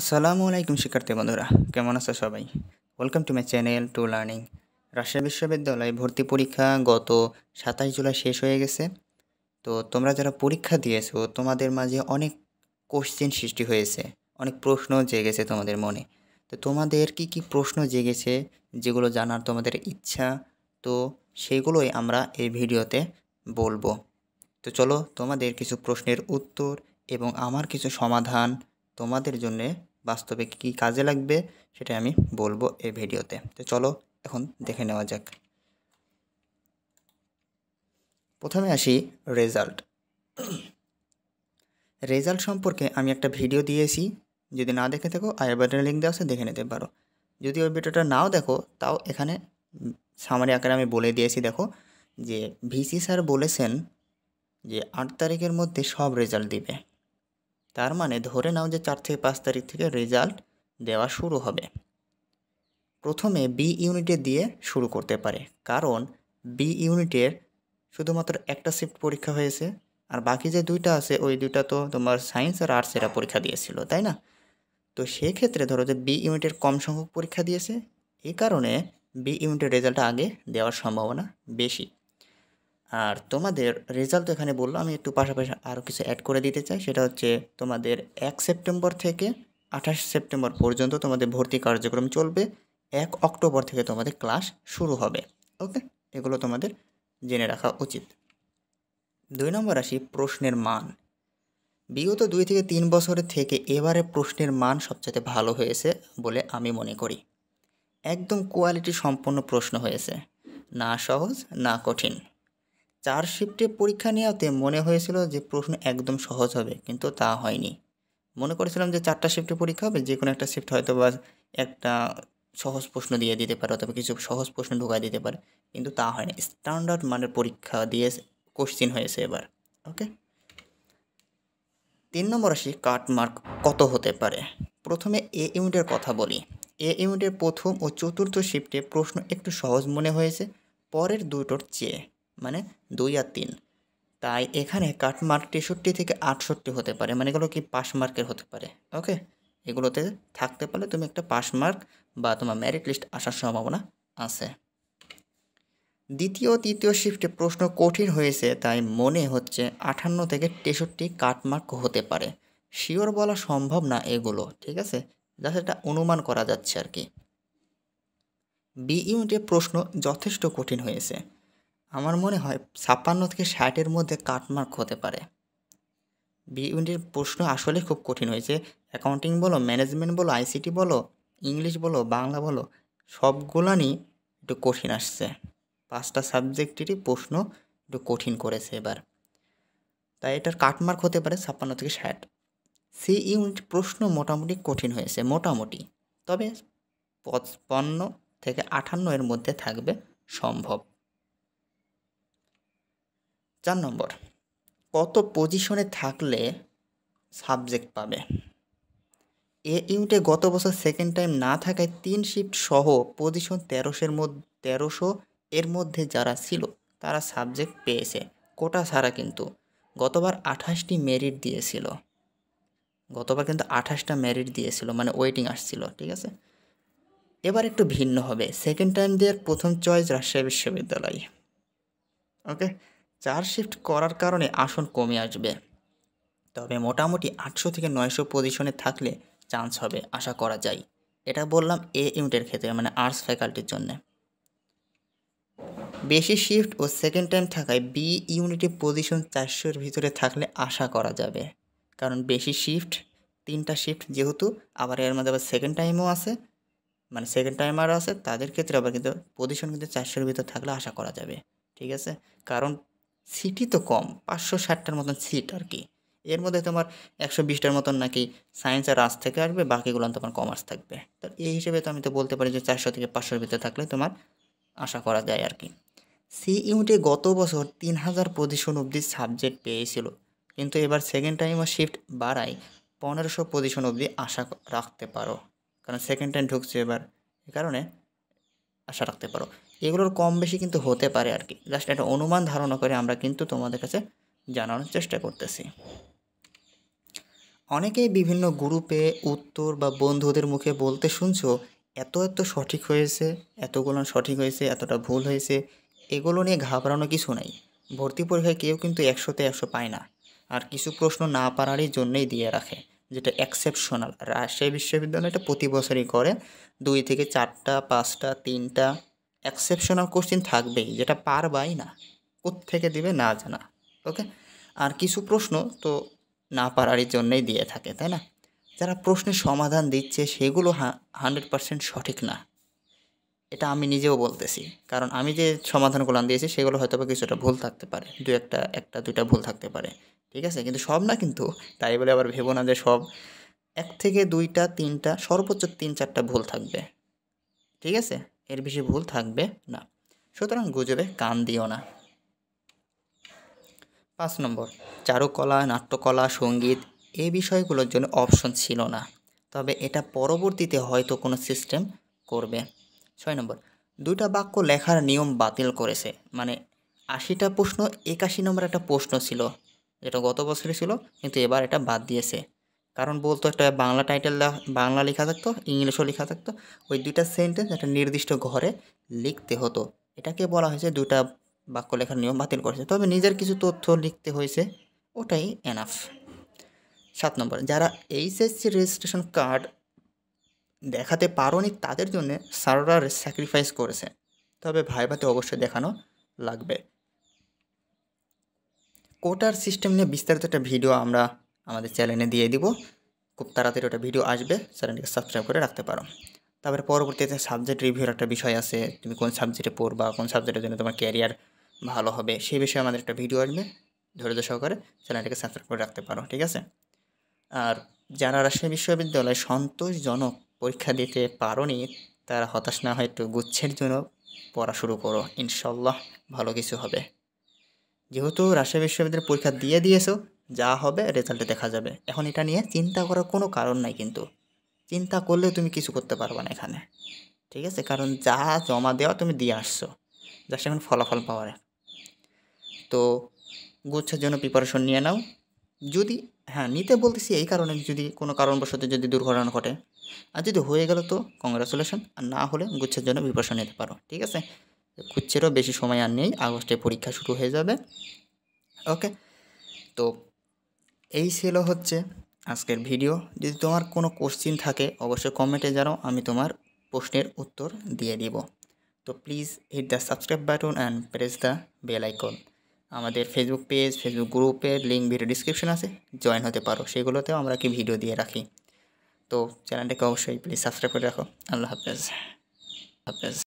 আসসালামু আলাইকুম শিক্ষার্থী বন্ধুরা কেমন আছো সবাই welcome to my channel to learning Rajshahi বিশ্ববিদ্যালয়ে ভর্তি পরীক্ষা গত সাতাশ জুলাই শেষ হয়ে গেছে তো তোমরা যারা পরীক্ষা দিয়েছো তোমাদের মাঝে অনেক কোশ্চেন সৃষ্টি হয়েছে অনেক প্রশ্ন জেগেছে তোমাদের মনে তো তোমাদের কি কি প্রশ্ন জেগেছে যেগুলো জানার তোমাদের ইচ্ছা তো সেগুলোই আমরা এই ভিডিওতে বলবো তো চলো তোমাদের কিছু প্রশ্নের উত্তর এবং আমার কিছু সমাধান তোমাদের জন্যে বাস্তবে কি কাজে লাগবে সেটা আমি বলবো এই ভিডিওতে তো চলো এখন দেখে নেওয়া যাক প্রথমে আসি রেজাল্ট রেজাল্ট সম্পর্কে আমি একটা ভিডিও দিয়েছি যদি না দেখে থাকো আই বাটনে লিঙ্ক দেওয়া আছে দেখে নিতে পারো যদি ওই ভিডিওটা নাও দেখো তাও এখানে সামারি আকারে আমি বলে দিয়েছি দেখো যে ভিসি স্যার বলেছেন যে আট তারিখের মধ্যে সব রেজাল্ট দিবে তার মানে ধরে নাও যে চার থেকে পাঁচ তারিখ থেকে রেজাল্ট দেওয়া শুরু হবে প্রথমে বি ইউনিটে দিয়ে শুরু করতে পারে কারণ বি ইউনিটের শুধুমাত্র একটা শিফট পরীক্ষা হয়েছে আর বাকি যে দুইটা আছে ওই দুইটা তো তোমার সায়েন্স আর আর্টস এরা পরীক্ষা দিয়েছিল তাই না তো সেক্ষেত্রে ধরো যে বি ইউনিটের কম সংখ্যক পরীক্ষা দিয়েছে এই কারণে বি ইউনিটের রেজাল্টটা আগে দেওয়ার সম্ভাবনা বেশি আর তোমাদের রেজাল্ট এখানে বললো আমি একটু পাশাপাশি আরও কিছু অ্যাড করে দিতে চাই সেটা হচ্ছে তোমাদের এক সেপ্টেম্বর থেকে আঠাশ সেপ্টেম্বর পর্যন্ত তোমাদের ভর্তি কার্যক্রম চলবে এক অক্টোবর থেকে তোমাদের ক্লাস শুরু হবে ওকে এগুলো তোমাদের জেনে রাখা উচিত দুই নম্বর আসি প্রশ্নের মান বিগত দুই থেকে তিন বছরের থেকে এবারে প্রশ্নের মান সবচেয়ে ভালো হয়েছে বলে আমি মনে করি একদম কোয়ালিটি সম্পন্ন প্রশ্ন হয়েছে না সহজ না কঠিন চার শিফটে পরীক্ষা নেওয়াতে মনে হয়েছিল যে প্রশ্ন একদম সহজ হবে কিন্তু তা হয়নি মনে করেছিলাম যে চারটা শিফটে পরীক্ষা হবে যে কোনো একটা শিফট হয়তো বা একটা সহজ প্রশ্ন দিয়ে দিতে পারে অথবা কিছু সহজ প্রশ্ন ঢুকাই দিতে পারে কিন্তু তা হয়নি স্ট্যান্ডার্ড মানের পরীক্ষা দিয়ে কোশ্চিন হয়েছে এবার ওকে তিন নম্বর আসি কাটমার্ক কত হতে পারে প্রথমে এ ইউনিটের কথা বলি এ ইউনিটের প্রথম ও চতুর্থ শিফটে প্রশ্ন একটু সহজ মনে হয়েছে পরের দুটোর চেয়ে মানে দুই আর তিন তাই এখানে কাটমার্ক তেষট্টি থেকে আটষট্টি হতে পারে মানে এগুলো কি পাশ মার্কের হতে পারে ওকে এগুলোতে থাকতে পারলে তুমি একটা পাশ মার্ক বা তোমার মেরিট লিস্ট আসার সম্ভাবনা আছে দ্বিতীয় তৃতীয় শিফটে প্রশ্ন কঠিন হয়েছে তাই মনে হচ্ছে আঠান্ন থেকে তেষট্টি কাটমার্ক হতে পারে শিওর বলা সম্ভব না এগুলো ঠিক আছে যা সেটা অনুমান করা যাচ্ছে আর কি বি ইউনিটের প্রশ্ন যথেষ্ট কঠিন হয়েছে আমার মনে হয় ছাপ্পান্ন থেকে ষাটের মধ্যে কাটমার্ক হতে পারে বি ইউনিটের প্রশ্ন আসলে খুব কঠিন হয়েছে অ্যাকাউন্টিং বলো ম্যানেজমেন্ট বলো আইসিটি বলো ইংলিশ বলো বাংলা বলো সবগুলানই একটু কঠিন আসছে পাঁচটা সাবজেক্টেরই প্রশ্ন একটু কঠিন করেছে এবার তাই এটার কাটমার্ক হতে পারে ছাপ্পান্ন থেকে ষাট সি ইউনিট প্রশ্ন মোটামুটি কঠিন হয়েছে মোটামুটি তবে পঞ্চান্ন থেকে আটান্ন এর মধ্যে থাকবে সম্ভব চার নম্বর কত পজিশনে থাকলে সাবজেক্ট পাবে এ ইউনিটে গত বছর সেকেন্ড টাইম না থাকায় তিন শিফট সহ পজিশন তেরোশের মধ্যে তেরোশো এর মধ্যে যারা ছিল তারা সাবজেক্ট পেয়েছে কোটা ছাড়া কিন্তু গতবার আঠাশটি মেরিট দিয়েছিল গতবার কিন্তু আঠাশটা মেরিট দিয়েছিল মানে ওয়েটিং আসছিল ঠিক আছে এবার একটু ভিন্ন হবে সেকেন্ড টাইম দেওয়ার প্রথম চয়েস রাজশাহী বিশ্ববিদ্যালয় ওকে চার শিফট করার কারণে আসন কমে আসবে তবে মোটামুটি আটশো থেকে নয়শো পজিশনে থাকলে চান্স হবে আশা করা যায় এটা বললাম এ ইউনিটের ক্ষেত্রে মানে আর্টস ফ্যাকাল্টির জন্য বেশি শিফট ও সেকেন্ড টাইম থাকায় বি ইউনিটের পজিশন চারশোর ভিতরে থাকলে আশা করা যাবে কারণ বেশি শিফট তিনটা শিফট যেহেতু আবার এর মধ্যে আবার সেকেন্ড টাইমও আছে মানে সেকেন্ড আরও আছে তাদের ক্ষেত্রে আবার কিন্তু পজিশন কিন্তু চারশোর ভিতর থাকলে আশা করা যাবে ঠিক আছে কারণ সিটই তো কম পাঁচশো ষাটটার মতন সিট আর কি এর মধ্যে তোমার একশো বিশটার মতন নাকি সায়েন্স আর আর্টস থেকে আসবে বাকিগুলো তোমার কমার্স থাকবে তো এই হিসেবে তো আমি তো বলতে পারি যে চারশো থেকে পাঁচশোর ভিতরে থাকলে তোমার আশা করা যায় আর কি সি ইউনিটে গত বছর তিন হাজার পজিশন অবধি সাবজেক্ট পেয়েছিল কিন্তু এবার সেকেন্ড টাইম শিফট বাড়ায় পনেরোশো পজিশন অবধি আশা রাখতে পারো কারণ সেকেন্ড টাইম ঢুকছে এবার এ কারণে আশা রাখতে পারো এগুলোর কম বেশি কিন্তু হতে পারে আর কি জাস্ট একটা অনুমান ধারণা করে আমরা কিন্তু তোমাদের কাছে জানানোর চেষ্টা করতেছি অনেকেই বিভিন্ন গ্রুপে উত্তর বা বন্ধুদের মুখে বলতে শুনছো এত এত সঠিক হয়েছে এতগুলো সঠিক হয়েছে এতটা ভুল হয়েছে এগুলো নিয়ে ঘাবড়ানো কিছু নাই ভর্তি পরীক্ষায় কেউ কিন্তু একশোতে একশো পায় না আর কিছু প্রশ্ন না পারারই জন্যই দিয়ে রাখে যেটা এক্সেপশনাল রাজশাহী বিশ্ববিদ্যালয়টা প্রতি বছরই করে দুই থেকে চারটা পাঁচটা তিনটা এক্সেপশনাল কোশ্চিন থাকবেই যেটা পারবাই না থেকে দিবে না জানা ওকে আর কিছু প্রশ্ন তো না পারারই জন্যই দিয়ে থাকে তাই না যারা প্রশ্নের সমাধান দিচ্ছে সেগুলো হান্ড্রেড পারসেন্ট সঠিক না এটা আমি নিজেও বলতেছি কারণ আমি যে সমাধানগুলো দিয়েছি সেগুলো হয়তো বা কিছুটা ভুল থাকতে পারে দু একটা একটা দুইটা ভুল থাকতে পারে ঠিক আছে কিন্তু সব না কিন্তু তাই বলে আবার ভেবো না যে সব এক থেকে দুইটা তিনটা সর্বোচ্চ তিন চারটা ভুল থাকবে ঠিক আছে এর বেশি ভুল থাকবে না সুতরাং গুজবে কান দিও না পাঁচ নম্বর চারুকলা নাট্যকলা সঙ্গীত এই বিষয়গুলোর জন্য অপশন ছিল না তবে এটা পরবর্তীতে হয়তো কোনো সিস্টেম করবে ছয় নম্বর দুইটা বাক্য লেখার নিয়ম বাতিল করেছে মানে আশিটা প্রশ্ন একাশি নম্বর একটা প্রশ্ন ছিল যেটা গত বছরে ছিল কিন্তু এবার এটা বাদ দিয়েছে কারণ বলতো একটা বাংলা টাইটেল বাংলা লেখা থাকতো ইংলিশও লেখা থাকতো ওই দুইটা সেন্টেন্স একটা নির্দিষ্ট ঘরে লিখতে হতো এটাকে বলা হয়েছে দুটা বাক্য লেখার নিয়ম বাতিল করেছে তবে নিজের কিছু তথ্য লিখতে হয়েছে ওটাই এনাফ সাত নম্বর যারা এইচএসসি রেজিস্ট্রেশন কার্ড দেখাতে পারোনি তাদের জন্য সারোরার স্যাক্রিফাইস করেছে তবে ভাইভাতে অবশ্যই দেখানো লাগবে কোটার সিস্টেম নিয়ে বিস্তারিত একটা ভিডিও আমরা আমাদের চ্যানেলে দিয়ে দিব খুব তাড়াতাড়ি ওটা ভিডিও আসবে চ্যানেলটিকে সাবস্ক্রাইব করে রাখতে পারো তারপরে পরবর্তীতে সাবজেক্ট রিভিউর একটা বিষয় আছে তুমি কোন সাবজেক্টে পড়বা কোন সাবজেক্টের জন্য তোমার ক্যারিয়ার ভালো হবে সেই বিষয়ে আমাদের একটা ভিডিও আসবে ধৈর্য সহকারে চ্যানেলটিকে সাবস্ক্রাইব করে রাখতে পারো ঠিক আছে আর যারা রাজশাহী বিশ্ববিদ্যালয়ে সন্তোষজনক পরীক্ষা দিতে নি তারা হতাশ না হয় একটু গুচ্ছের জন্য পড়া শুরু করো ইনশাল্লাহ ভালো কিছু হবে যেহেতু রাজশাহী বিশ্ববিদ্যালয়ের পরীক্ষা দিয়ে দিয়েছো যা হবে রেজাল্টে দেখা যাবে এখন এটা নিয়ে চিন্তা করার কোনো কারণ নাই কিন্তু চিন্তা করলে তুমি কিছু করতে পারবে না এখানে ঠিক আছে কারণ যা জমা দেওয়া তুমি দিয়ে আসছো জাস্ট এখন ফলাফল পাওয়ার তো গুচ্ছের জন্য প্রিপারেশন নিয়ে নাও যদি হ্যাঁ নিতে বলতেছি এই কারণে যদি কোনো কারণবশত যদি দুর্ঘটনা ঘটে আর যদি হয়ে গেল তো কংগ্রাচুলেশন আর না হলে গুচ্ছের জন্য প্রিপারেশন নিতে পারো ঠিক আছে গুচ্ছেরও বেশি সময় আর নেই আগস্টে পরীক্ষা শুরু হয়ে যাবে ওকে তো এই ছিল হচ্ছে আজকের ভিডিও যদি তোমার কোনো কোশ্চিন থাকে অবশ্যই কমেন্টে জানো আমি তোমার প্রশ্নের উত্তর দিয়ে দিব তো please hit the subscribe button and press the bell icon আমাদের ফেসবুক পেজ ফেসবুক গ্রুপের লিঙ্ক ভিডিও ডিসক্রিপশন আছে জয়েন হতে পারো সেগুলোতেও আমরা কি ভিডিও দিয়ে রাখি তো চ্যানেলটাকে অবশ্যই প্লিজ সাবস্ক্রাইব করে রাখো আল্লাহ হাফেজ হাফেজ